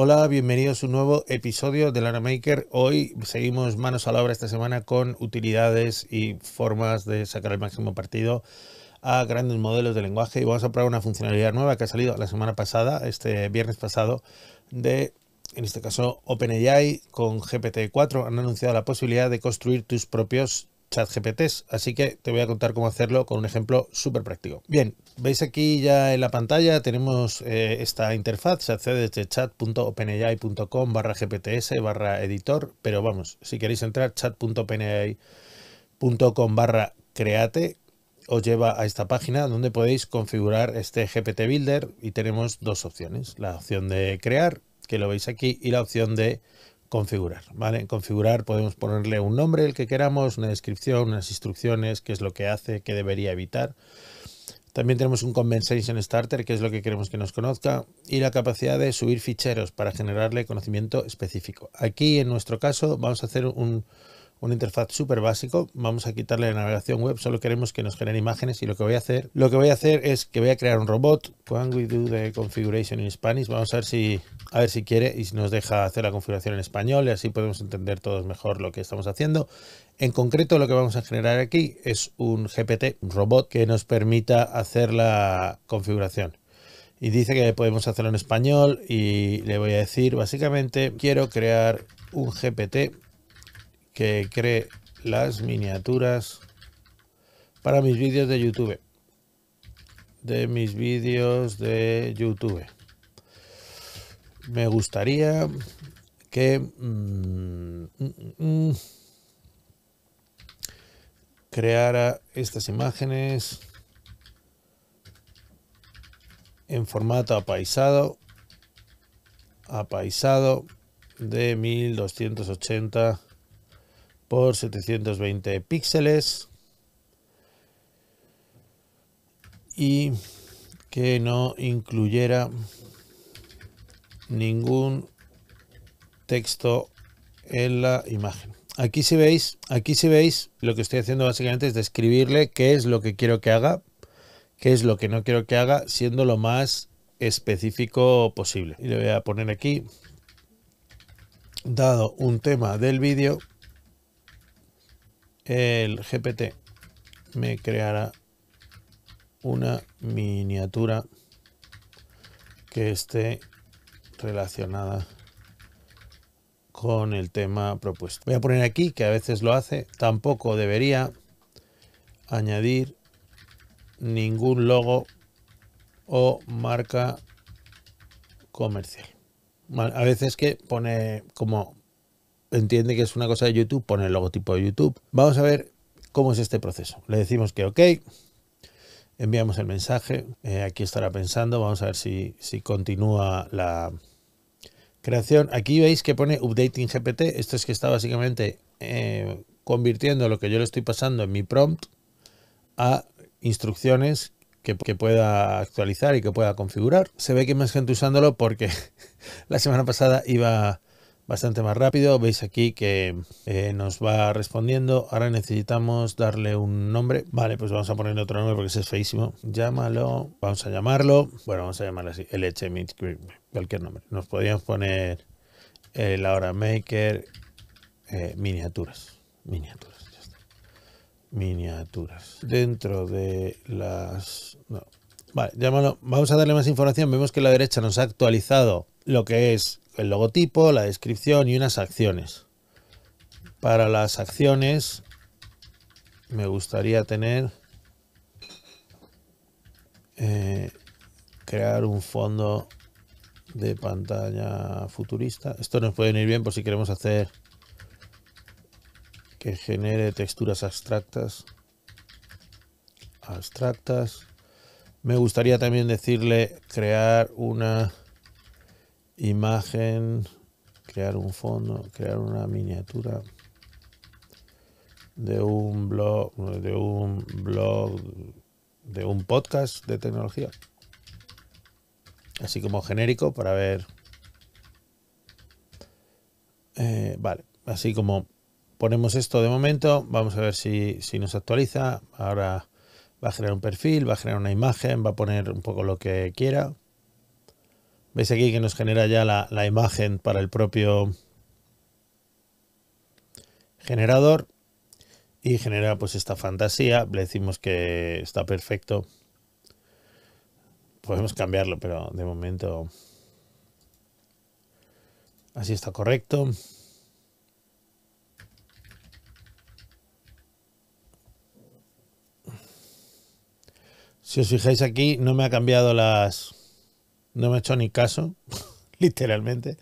Hola, bienvenidos a un nuevo episodio de Lana Maker. Hoy seguimos manos a la obra esta semana con utilidades y formas de sacar el máximo partido a grandes modelos de lenguaje y vamos a probar una funcionalidad nueva que ha salido la semana pasada, este viernes pasado, de en este caso OpenAI con GPT-4 han anunciado la posibilidad de construir tus propios chat GPTs, así que te voy a contar cómo hacerlo con un ejemplo súper práctico. Bien, Veis aquí ya en la pantalla, tenemos eh, esta interfaz, se accede desde chat.openai.com barra gpts barra editor, pero vamos, si queréis entrar chat.openai.com barra create, os lleva a esta página donde podéis configurar este GPT Builder y tenemos dos opciones, la opción de crear, que lo veis aquí, y la opción de configurar. ¿vale? En configurar podemos ponerle un nombre, el que queramos, una descripción, unas instrucciones, qué es lo que hace, qué debería evitar. También tenemos un Conversation Starter, que es lo que queremos que nos conozca, y la capacidad de subir ficheros para generarle conocimiento específico. Aquí, en nuestro caso, vamos a hacer un, una interfaz súper básico. Vamos a quitarle la navegación web, solo queremos que nos genere imágenes y lo que voy a hacer, lo que voy a hacer es que voy a crear un robot. Can we do the configuration in Spanish? Vamos a ver si a ver si quiere y si nos deja hacer la configuración en español y así podemos entender todos mejor lo que estamos haciendo. En concreto, lo que vamos a generar aquí es un GPT, un robot que nos permita hacer la configuración y dice que podemos hacerlo en español y le voy a decir básicamente quiero crear un GPT que cree las miniaturas para mis vídeos de YouTube. De mis vídeos de YouTube. Me gustaría que... Mm, mm, mm, creara estas imágenes en formato apaisado apaisado de 1280 por 720 píxeles y que no incluyera ningún texto en la imagen. Aquí si veis, aquí si veis, lo que estoy haciendo básicamente es describirle qué es lo que quiero que haga, qué es lo que no quiero que haga, siendo lo más específico posible. Y le voy a poner aquí, dado un tema del vídeo, el GPT me creará una miniatura que esté relacionada con el tema propuesto. Voy a poner aquí, que a veces lo hace, tampoco debería añadir ningún logo o marca comercial. A veces que pone como entiende que es una cosa de YouTube, pone el logotipo de YouTube. Vamos a ver cómo es este proceso. Le decimos que ok, enviamos el mensaje, eh, aquí estará pensando, vamos a ver si, continúa la creación. Aquí veis que pone updating GPT, esto es que está básicamente eh, convirtiendo lo que yo le estoy pasando en mi prompt a instrucciones que, que, pueda actualizar y que pueda configurar. Se ve que hay más gente usándolo porque la semana pasada iba bastante más rápido. Veis aquí que eh, nos va respondiendo. Ahora necesitamos darle un nombre. Vale, pues vamos a ponerle otro nombre porque ese es feísimo. Llámalo. Vamos a llamarlo. Bueno, vamos a llamarlo así. LH Cualquier nombre. Nos podríamos poner el ahora maker eh, miniaturas. Miniaturas. Ya está. Miniaturas. Dentro de las... Vale, llámalo. Vamos a darle más información. Vemos que la derecha nos ha actualizado lo que es el logotipo, la descripción y unas acciones. Para las acciones me gustaría tener eh, crear un fondo de pantalla futurista. Esto nos puede venir bien por si queremos hacer que genere texturas abstractas. Abstractas. Me gustaría también decirle crear una imagen, crear un fondo, crear una miniatura de un blog, de un blog, de un podcast de tecnología. Así como genérico para ver. Eh, vale, así como ponemos esto de momento, vamos a ver si, si nos actualiza. Ahora va a generar un perfil, va a generar una imagen, va a poner un poco lo que quiera. Veis aquí que nos genera ya la, la imagen para el propio generador y genera pues esta fantasía. Le decimos que está perfecto. Podemos cambiarlo, pero de momento así está correcto. Si os fijáis aquí, no me ha cambiado las, no me ha hecho ni caso, literalmente.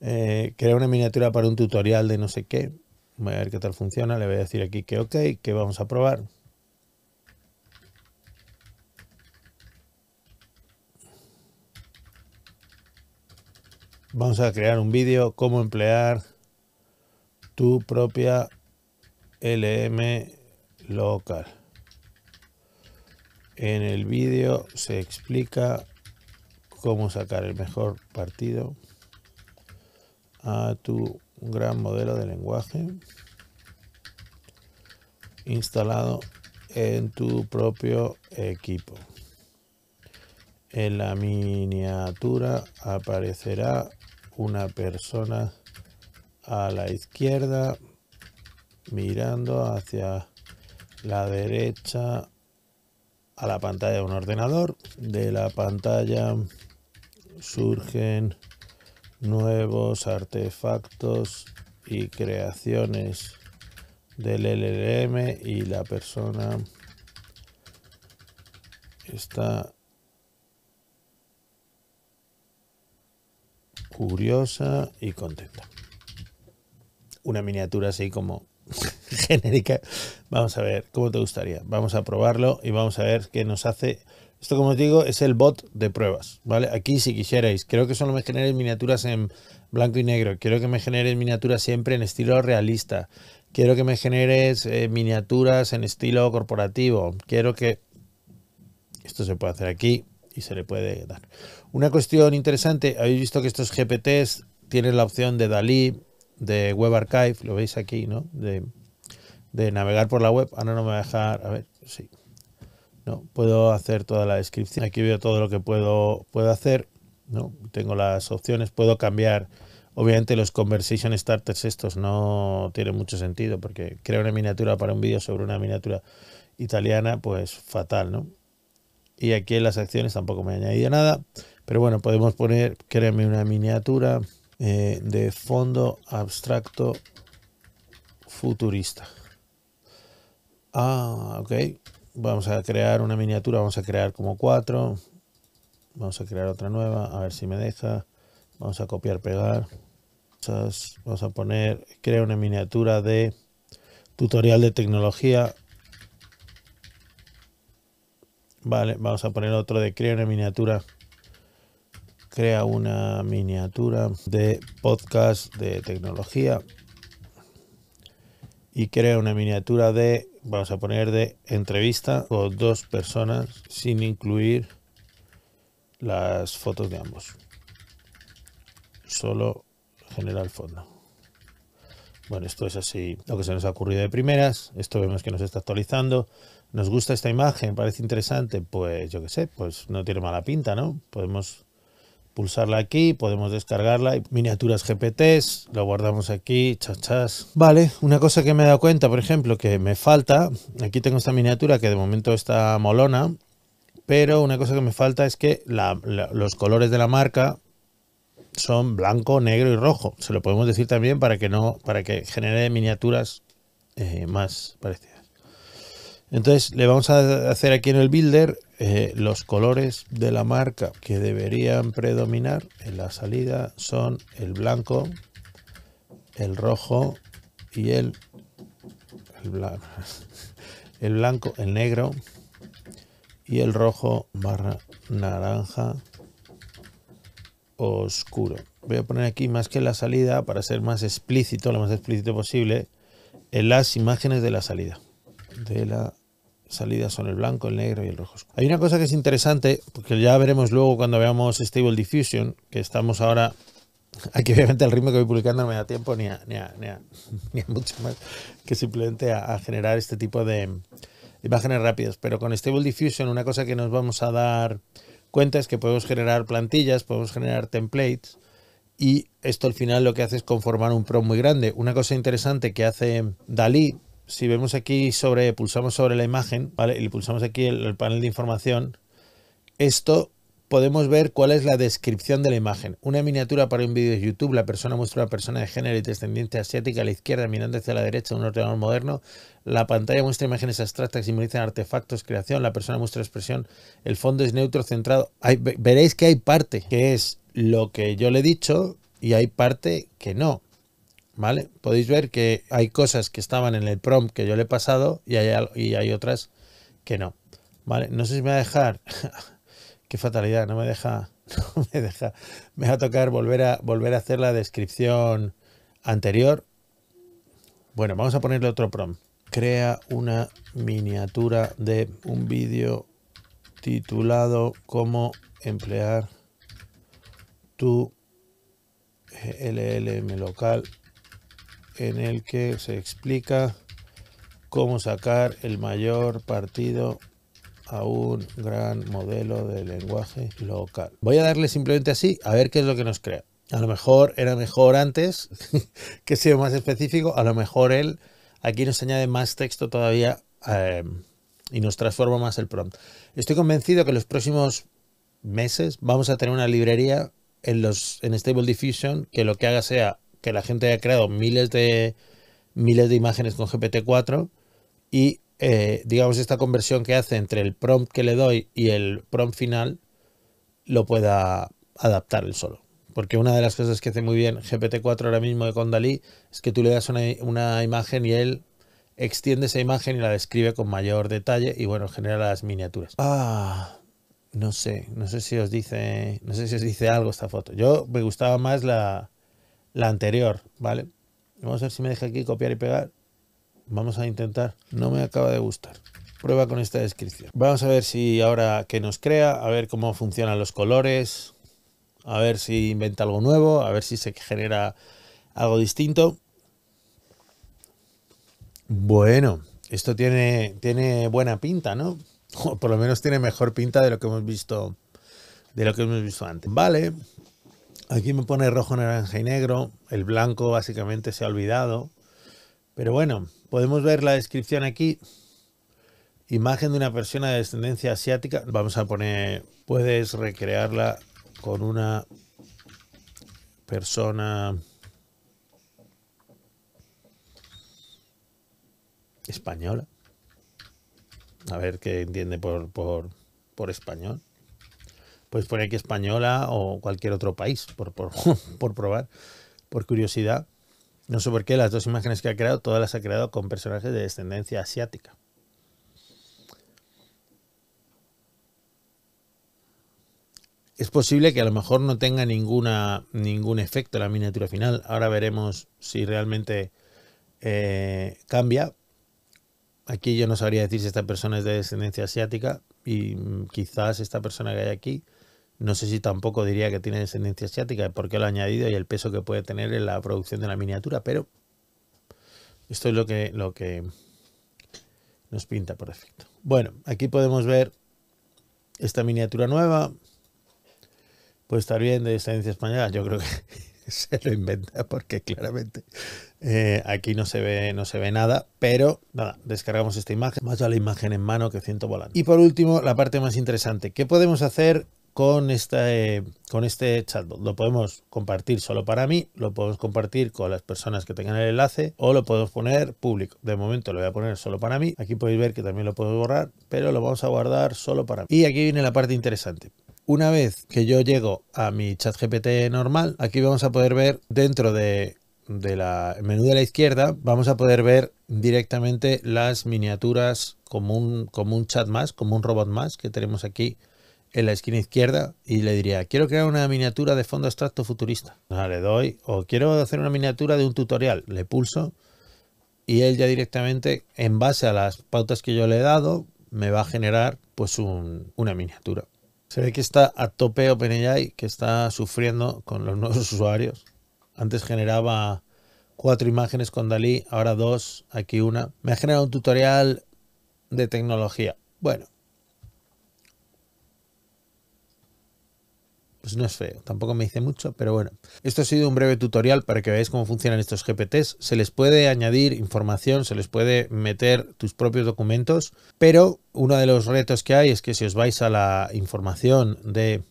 Eh, crear una miniatura para un tutorial de no sé qué. Voy a ver qué tal funciona. Le voy a decir aquí que ok, que vamos a probar. Vamos a crear un vídeo, cómo emplear tu propia LM local. En el vídeo se explica cómo sacar el mejor partido a tu gran modelo de lenguaje instalado en tu propio equipo. En la miniatura aparecerá una persona a la izquierda mirando hacia la derecha a la pantalla de un ordenador. De la pantalla surgen nuevos artefactos y creaciones del LLM y la persona está curiosa y contenta. Una miniatura así como genérica. Vamos a ver cómo te gustaría. Vamos a probarlo y vamos a ver qué nos hace esto, como os digo, es el bot de pruebas, ¿vale? Aquí, si quisierais, creo que solo me generes miniaturas en blanco y negro. Quiero que me generes miniaturas siempre en estilo realista. Quiero que me generes eh, miniaturas en estilo corporativo. Quiero que... Esto se puede hacer aquí y se le puede dar. Una cuestión interesante, habéis visto que estos GPTs tienen la opción de Dalí, de Web Archive, lo veis aquí, ¿no? De, de navegar por la web. Ahora no me va a dejar... A ver, sí. ¿no? Puedo hacer toda la descripción. Aquí veo todo lo que puedo, puedo hacer. ¿no? Tengo las opciones, puedo cambiar. Obviamente los conversation starters estos no tienen mucho sentido porque crear una miniatura para un vídeo sobre una miniatura italiana, pues fatal, ¿no? Y aquí en las acciones tampoco me he añadido nada, pero bueno, podemos poner, créeme una miniatura eh, de fondo abstracto futurista. Ah, ok. Vamos a crear una miniatura, vamos a crear como cuatro. Vamos a crear otra nueva, a ver si me deja. Vamos a copiar, pegar. Vamos a poner, crea una miniatura de tutorial de tecnología. Vale, vamos a poner otro de crea una miniatura. Crea una miniatura de podcast de tecnología. Y crea una miniatura de vamos a poner de entrevista o dos personas sin incluir las fotos de ambos. Solo el fondo. Bueno, esto es así lo que se nos ha ocurrido de primeras. Esto vemos que nos está actualizando. ¿Nos gusta esta imagen? ¿Parece interesante? Pues yo qué sé, pues no tiene mala pinta, ¿no? Podemos pulsarla aquí, podemos descargarla, miniaturas GPTs, lo guardamos aquí, chachas. Vale, una cosa que me he dado cuenta, por ejemplo, que me falta, aquí tengo esta miniatura que de momento está molona, pero una cosa que me falta es que los colores de la marca son blanco, negro y rojo. Se lo podemos decir también para que no, para que genere miniaturas eh, más parecidas. Entonces le vamos a hacer aquí en el builder eh, los colores de la marca que deberían predominar en la salida son el blanco, el rojo y el, el, blanco, el negro y el rojo barra naranja oscuro. Voy a poner aquí más que la salida para ser más explícito, lo más explícito posible, en las imágenes de la salida de la salidas son el blanco, el negro y el rojo Hay una cosa que es interesante, porque ya veremos luego cuando veamos Stable Diffusion, que estamos ahora... Aquí obviamente el ritmo que voy publicando no me da tiempo ni a, ni ni mucho más que simplemente a, generar este tipo de imágenes rápidas. Pero con Stable Diffusion una cosa que nos vamos a dar cuenta es que podemos generar plantillas, podemos generar templates y esto al final lo que hace es conformar un pro muy grande. Una cosa interesante que hace Dalí si vemos aquí sobre, pulsamos sobre la imagen, ¿vale? Y pulsamos aquí el, panel de información, esto podemos ver cuál es la descripción de la imagen. Una miniatura para un vídeo de YouTube. La persona muestra una persona de género y descendiente asiática a la izquierda, mirando hacia la derecha un ordenador moderno. La pantalla muestra imágenes abstractas que simbolizan artefactos, creación. La persona muestra expresión. El fondo es neutro, centrado. veréis que hay parte que es lo que yo le he dicho y hay parte que no. Podéis ver que hay cosas que estaban en el prompt que yo le he pasado y hay, y hay otras que no, ¿vale? No sé si me va a dejar, qué fatalidad, no me deja, me deja, me va a tocar volver a, volver a hacer la descripción anterior. Bueno, vamos a ponerle otro prompt. Crea una miniatura de un vídeo titulado cómo emplear tu LLM local en el que se explica cómo sacar el mayor partido a un gran modelo de lenguaje local. Voy a darle simplemente así a ver qué es lo que nos crea. A lo mejor era mejor antes que sea más específico, a lo mejor él aquí nos añade más texto todavía eh, y nos transforma más el prompt. Estoy convencido que en los próximos meses vamos a tener una librería en, los, en Stable Diffusion que lo que haga sea que la gente haya creado miles de, miles de imágenes con GPT-4 y, eh, digamos, esta conversión que hace entre el prompt que le doy y el prompt final lo pueda adaptar él solo. Porque una de las cosas que hace muy bien GPT-4 ahora mismo de Condalí es que tú le das una, una imagen y él extiende esa imagen y la describe con mayor detalle y bueno, genera las miniaturas. Ah, no sé, no sé si os dice, no sé si os dice algo esta foto. Yo me gustaba más la, la anterior, ¿vale? Vamos a ver si me deja aquí copiar y pegar. Vamos a intentar. No me acaba de gustar. Prueba con esta descripción. Vamos a ver si ahora que nos crea, a ver cómo funcionan los colores, a ver si inventa algo nuevo, a ver si se genera algo distinto. Bueno, esto tiene, tiene buena pinta, ¿no? O por lo menos tiene mejor pinta de lo que hemos visto de lo que hemos visto antes. Vale, Aquí me pone rojo, naranja y negro. El blanco básicamente se ha olvidado. Pero bueno, podemos ver la descripción aquí. Imagen de una persona de descendencia asiática. Vamos a poner, puedes recrearla con una persona española. A ver qué entiende por, por, por español pues poner aquí española o cualquier otro país, por, probar, por curiosidad. No sé por qué las dos imágenes que ha creado, todas las ha creado con personajes de descendencia asiática. es posible que a lo mejor no tenga ninguna, ningún efecto la miniatura final. Ahora veremos si realmente eh, cambia. Aquí yo no sabría decir si esta persona es de descendencia asiática y mm, quizás esta persona que hay aquí no sé si tampoco diría que tiene descendencia asiática, porque lo ha añadido y el peso que puede tener en la producción de la miniatura, pero esto es lo que, lo que nos pinta por defecto. Bueno, aquí podemos ver esta miniatura nueva. Puede estar bien de descendencia española. Yo creo que se lo inventa porque claramente eh, aquí no se ve no se ve nada. Pero nada, descargamos esta imagen. Más a la imagen en mano que ciento volando. Y por último, la parte más interesante. ¿Qué podemos hacer eh, con este, con este chatbot. Lo podemos compartir solo para mí, lo podemos compartir con las personas que tengan el enlace o lo podemos poner público. De momento lo voy a poner solo para mí. Aquí podéis ver que también lo puedo borrar, pero lo vamos a guardar solo para mí. Y aquí viene la parte interesante. Una vez que yo llego a mi chat GPT normal, aquí vamos a poder ver dentro de la menú de la izquierda vamos a poder ver directamente las miniaturas como un chat más, como un robot más que tenemos aquí en la esquina izquierda y le diría, quiero crear una miniatura de fondo abstracto futurista. le doy, o quiero hacer una miniatura de un tutorial, le pulso y él ya directamente, en base a las pautas que yo le he dado, me va a generar pues una miniatura. Se ve que está a tope OpenAI, que está sufriendo con los nuevos usuarios. Antes generaba cuatro imágenes con Dalí, ahora dos, aquí una. Me ha generado un tutorial de tecnología. Bueno, Pues no es feo, tampoco me dice mucho, pero bueno. Esto ha sido un breve tutorial para que veáis cómo funcionan estos GPTs. Se les puede añadir información, se les puede meter tus propios documentos, pero uno de los retos que hay es que si os vais a la información de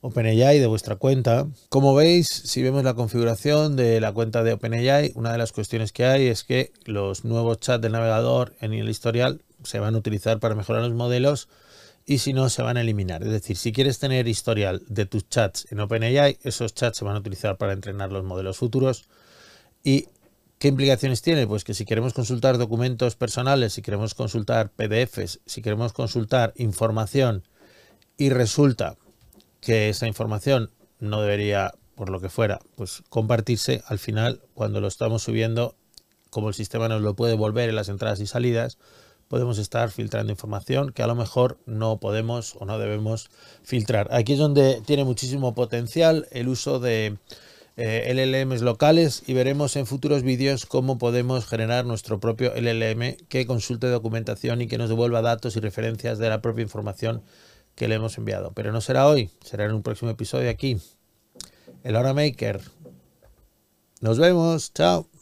OpenAI de vuestra cuenta. Como veis, si vemos la configuración de la cuenta de OpenAI, una de las cuestiones que hay es que los nuevos chats del navegador en el historial se van a utilizar para mejorar los modelos y si no, se van a eliminar. Es decir, si quieres tener historial de tus chats en OpenAI, esos chats se van a utilizar para entrenar los modelos futuros. ¿Y qué implicaciones tiene? Pues que si queremos consultar documentos personales, si queremos consultar PDFs, si queremos consultar información y resulta que esa información no debería, por lo que fuera, pues compartirse, al final, cuando lo estamos subiendo, como el sistema nos lo puede volver en las entradas y salidas, podemos estar filtrando información que a lo mejor no podemos o no debemos filtrar. Aquí es donde tiene muchísimo potencial el uso de eh, LLMs locales y veremos en futuros vídeos cómo podemos generar nuestro propio LLM que consulte documentación y que nos devuelva datos y referencias de la propia información que le hemos enviado. Pero no será hoy, será en un próximo episodio aquí. El Hora Maker. Nos vemos, chao.